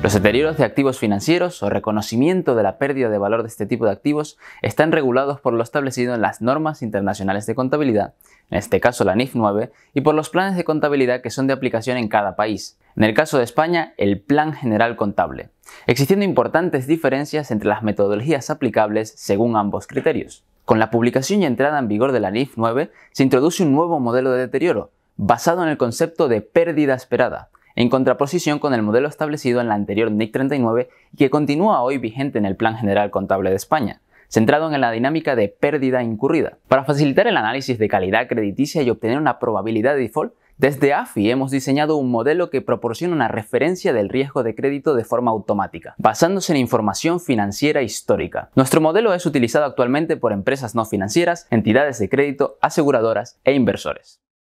Los deterioros de activos financieros o reconocimiento de la pérdida de valor de este tipo de activos están regulados por lo establecido en las normas internacionales de contabilidad, en este caso la NIF 9, y por los planes de contabilidad que son de aplicación en cada país, en el caso de España, el Plan General Contable, existiendo importantes diferencias entre las metodologías aplicables según ambos criterios. Con la publicación y entrada en vigor de la NIF 9, se introduce un nuevo modelo de deterioro, basado en el concepto de pérdida esperada, en contraposición con el modelo establecido en la anterior NIC 39 y que continúa hoy vigente en el Plan General Contable de España, centrado en la dinámica de pérdida incurrida. Para facilitar el análisis de calidad crediticia y obtener una probabilidad de default, desde AFI hemos diseñado un modelo que proporciona una referencia del riesgo de crédito de forma automática, basándose en información financiera histórica. Nuestro modelo es utilizado actualmente por empresas no financieras, entidades de crédito, aseguradoras e inversores.